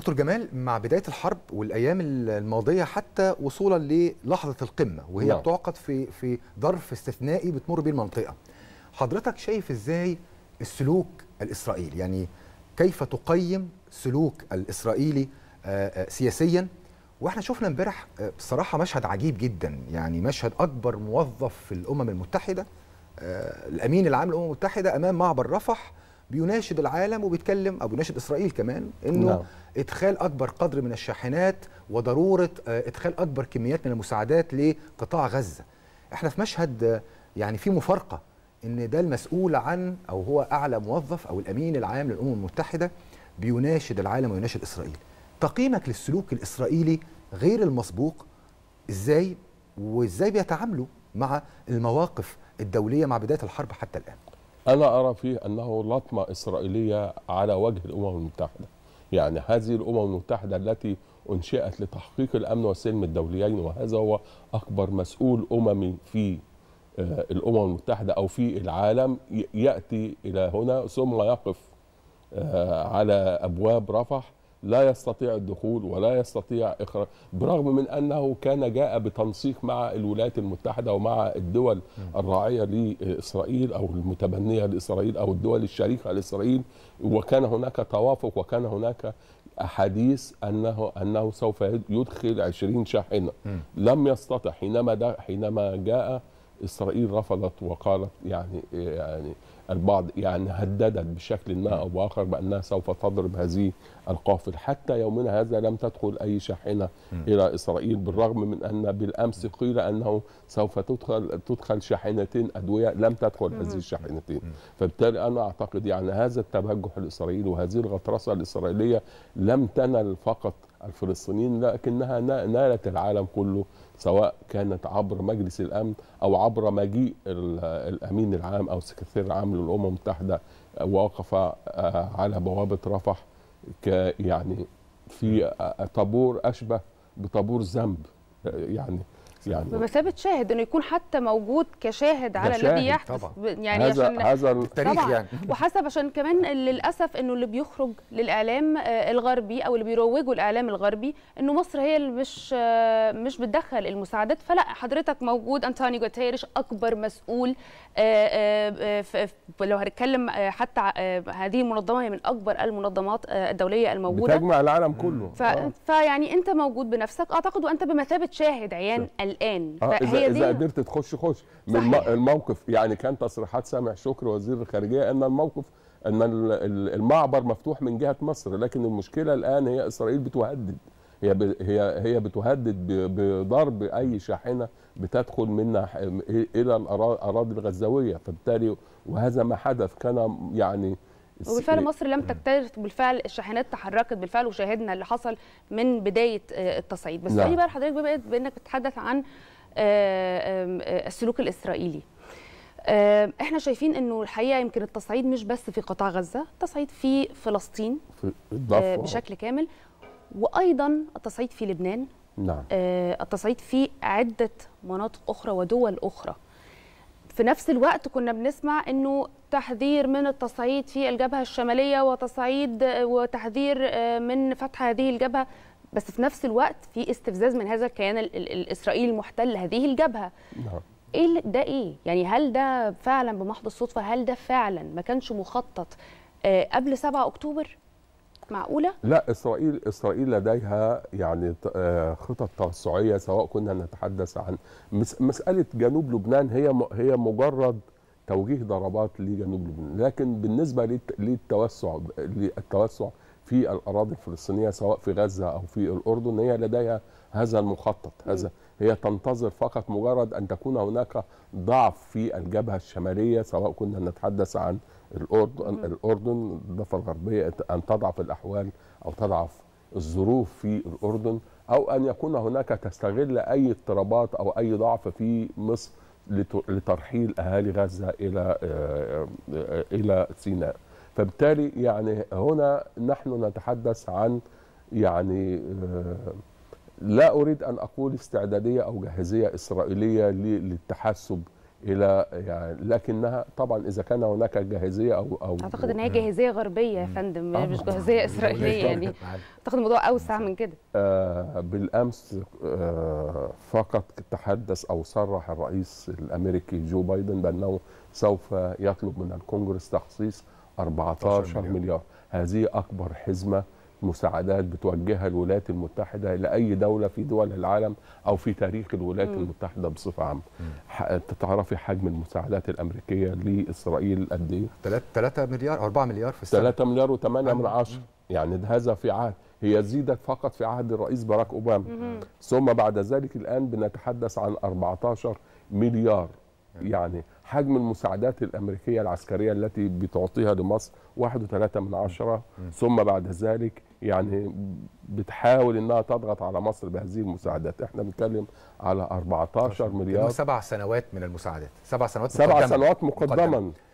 دكتور جمال مع بداية الحرب والأيام الماضية حتى وصولا للحظة القمة وهي نعم. بتعقد في في ظرف استثنائي بتمر به المنطقة. حضرتك شايف ازاي السلوك الإسرائيلي يعني كيف تقيم سلوك الإسرائيلي آه، آه، سياسيا واحنا شفنا امبارح آه، بصراحة مشهد عجيب جدا يعني مشهد أكبر موظف في الأمم المتحدة الأمين العام للأمم المتحدة أمام معبر رفح بيناشد العالم وبيتكلم او بيناشد اسرائيل كمان انه لا. نعم. ادخال اكبر قدر من الشاحنات وضروره آه، ادخال اكبر كميات من المساعدات لقطاع غزه احنا في مشهد آه، يعني في مفارقه ان ده المسؤول عن او هو اعلى موظف او الامين العام للامم المتحده بيناشد العالم ويناشد اسرائيل تقييمك للسلوك الاسرائيلي غير المسبوق ازاي وازاي بيتعاملوا مع المواقف الدوليه مع بدايه الحرب حتى الان أنا أرى فيه أنه لطمة إسرائيلية على وجه الأمم المتحدة يعني هذه الأمم المتحدة التي أنشئت لتحقيق الأمن والسلم الدوليين وهذا هو أكبر مسؤول أممي في آه، الأمم المتحدة أو في العالم يأتي إلى هنا ثم يقف آه، على أبواب رفح لا يستطيع الدخول ولا يستطيع إخراج برغم من أنه كان جاء بتنسيق مع الولايات المتحدة ومع الدول الراعية لإسرائيل أو المتبنية لإسرائيل أو الدول الشريكة لإسرائيل وكان هناك توافق وكان هناك احاديث انه انه سوف يدخل 20 شاحنه لم يستطع حينما حينما جاء اسرائيل رفضت وقالت يعني يعني البعض يعني هددت بشكل ما او باخر بانها سوف تضرب هذه القافله حتى يومنا هذا لم تدخل اي شاحنه الى اسرائيل بالرغم من ان بالامس قيل انه سوف تدخل تدخل شاحنتين ادويه لم تدخل هذه الشاحنتين فبالتالي انا اعتقد يعني هذا التبجح الاسرائيلي وهذه الغطرسه الاسرائيليه لم تنل فقط الفلسطينيين لكنها نالت العالم كله سواء كانت عبر مجلس الامن او عبر مجيء الامين العام او السكرتير العام للامم المتحده وقف آه، على بوابه رفح يعني في آه، طابور اشبه بطابور ذنب آه، يعني يعني بمثابه شاهد انه يكون حتى موجود كشاهد على الذي يحدث يعني هذا عشان هذا التاريخ يعني وحسب عشان كمان للاسف انه اللي بيخرج للاعلام آه، الغربي او اللي بيروجوا الاعلام الغربي انه مصر هي اللي مش آه، مش بتدخل المساعدات فلا حضرتك موجود انتوني جوتيريش اكبر مسؤول آه، لو هنتكلم حتى هذه المنظمه هي من اكبر المنظمات الدوليه الموجوده بتجمع العالم كله فيعني انت موجود بنفسك اعتقد وانت بمثابه شاهد عيان الان آه، فهي اذا اذا قدرت تخش خش من صحيح. الموقف يعني كان تصريحات سامح شكر وزير الخارجيه ان الموقف ان المعبر مفتوح من جهه مصر لكن المشكله الان هي اسرائيل بتهدد هي هي هي بتهدد بضرب اي شاحنه بتدخل منها الى الاراضي الغزاويه فبالتالي وهذا ما حدث كان يعني وبالفعل مصر لم تكترث بالفعل الشاحنات تحركت بالفعل وشاهدنا اللي حصل من بدايه آه، التصعيد بس نعم. خلي بقى لحضرتك بما انك بتتحدث عن آه، آه، السلوك الاسرائيلي احنا شايفين انه الحقيقه يمكن التصعيد مش بس في قطاع غزه التصعيد في فلسطين في بشكل كامل وايضا التصعيد في لبنان نعم التصعيد في عده مناطق اخرى ودول اخرى في نفس الوقت كنا بنسمع انه تحذير من التصعيد في الجبهه الشماليه وتصعيد وتحذير آه، من فتح هذه الجبهه بس في نفس الوقت في استفزاز من هذا الكيان الاسرائيلي المحتل هذه الجبهه نعم. ايه ده ايه يعني هل ده فعلا بمحض الصدفه هل ده فعلا ما كانش مخطط آه، قبل 7 اكتوبر معقوله لا اسرائيل اسرائيل لديها يعني آه، خطط توسعيه سواء كنا نتحدث عن مساله جنوب لبنان هي هي مجرد توجيه ضربات لجنوب لبنان لكن بالنسبه للتوسع للتوسع في الاراضي الفلسطينيه سواء في غزه او في الاردن هي لديها هذا المخطط هذا هي تنتظر فقط مجرد ان تكون هناك ضعف في الجبهه الشماليه سواء كنا نتحدث عن الاردن الاردن الضفه الغربيه ان تضعف الاحوال او تضعف الظروف في الاردن او ان يكون هناك تستغل اي اضطرابات او اي ضعف في مصر لترحيل اهالي غزه الى آه، آه، الى سيناء فبالتالي يعني هنا نحن نتحدث عن يعني آه، لا اريد ان اقول استعداديه او جاهزيه اسرائيليه للتحسب الى يعني لكنها طبعا اذا كان هناك جاهزيه او او اعتقد ان هي جاهزيه غربيه يا فندم مش جاهزيه اسرائيليه يعني اعتقد الموضوع اوسع من كده آه بالامس آه فقط تحدث او صرح الرئيس الامريكي جو بايدن بانه سوف يطلب من الكونجرس تخصيص 14 مليار. مليار هذه اكبر حزمه مساعدات بتوجهها الولايات المتحده لاي دوله في دول العالم او في تاريخ الولايات م. المتحده بصفه عامه تتعرفي تعرفي حجم المساعدات الامريكيه لاسرائيل قد ايه 3 مليار او 4 مليار في السنه 3 مليار و8 من 10 يعني هذا في عهد هي زيدت فقط في عهد الرئيس باراك اوباما ثم بعد ذلك الان بنتحدث عن 14 مليار يعني, يعني حجم المساعدات الأمريكية العسكرية التي بتعطيها لمصر واحد وثلاثة من عشرة ثم بعد ذلك يعني بتحاول انها تضغط على مصر بهذه المساعدات احنا بنتكلم على 14 مليار سبع سنوات من المساعدات سبع سنوات سبع مقدماً. سنوات مقدما, مقدماً.